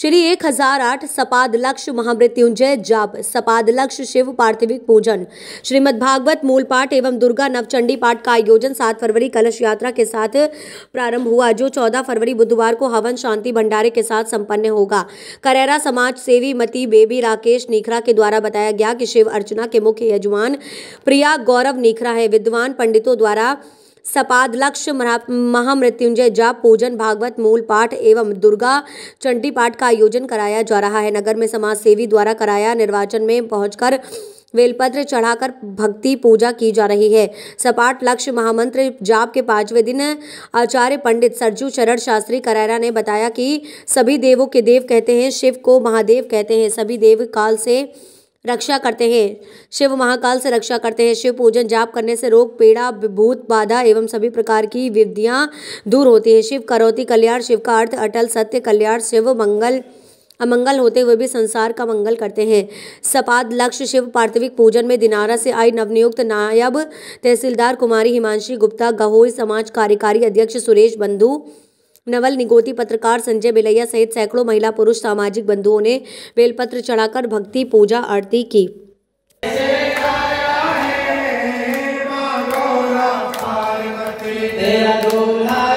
श्री एक हजार आठ सपादलक्ष महामृत्युंजय जाप सपाद लक्ष शिव पार्थिविक पूजन श्रीमद भागवत मूल पाठ एवं दुर्गा नवचंडी पाठ का आयोजन सात फरवरी कलश यात्रा के साथ प्रारंभ हुआ जो चौदह फरवरी बुधवार को हवन शांति भंडारे के साथ संपन्न होगा करेरा समाज सेवी मती बेबी राकेश निखरा के द्वारा बताया गया कि शिव अर्चना के मुख्य यजमान प्रिया गौरव निखरा है विद्वान पंडितों द्वारा सपाद लक्ष्य महामृत्युंजय जाप पूजन भागवत मूल पाठ एवं दुर्गा चंडी पाठ का आयोजन कराया जा रहा है नगर में समाज सेवी द्वारा कराया निर्वाचन में पहुंचकर वेलपत्र चढ़ाकर भक्ति पूजा की जा रही है सपाट लक्ष्य महामंत्र जाप के पांचवें दिन आचार्य पंडित सरजू चरण शास्त्री करैरा ने बताया कि सभी देवों के देव कहते हैं शिव को महादेव कहते हैं सभी देव काल से रक्षा करते हैं शिव महाकाल से रक्षा करते हैं शिव पूजन जाप करने से रोग पीड़ा भूत बाधा एवं सभी प्रकार की विधियाँ दूर होती है शिव करौती कल्याण शिव का अर्थ अटल सत्य कल्याण शिव मंगल अमंगल होते हुए भी संसार का मंगल करते हैं सपाद लक्ष्य शिव पार्थिविक पूजन में दिनारा से आई नवनियुक्त नायब तहसीलदार कुमारी हिमांशी गुप्ता गहोई समाज कार्यकारी अध्यक्ष सुरेश बंधु नवल निगोती पत्रकार संजय बेलैया सहित सैकड़ों महिला पुरुष सामाजिक बंधुओं ने बेलपत्र चढ़ाकर भक्ति पूजा आरती की तेरा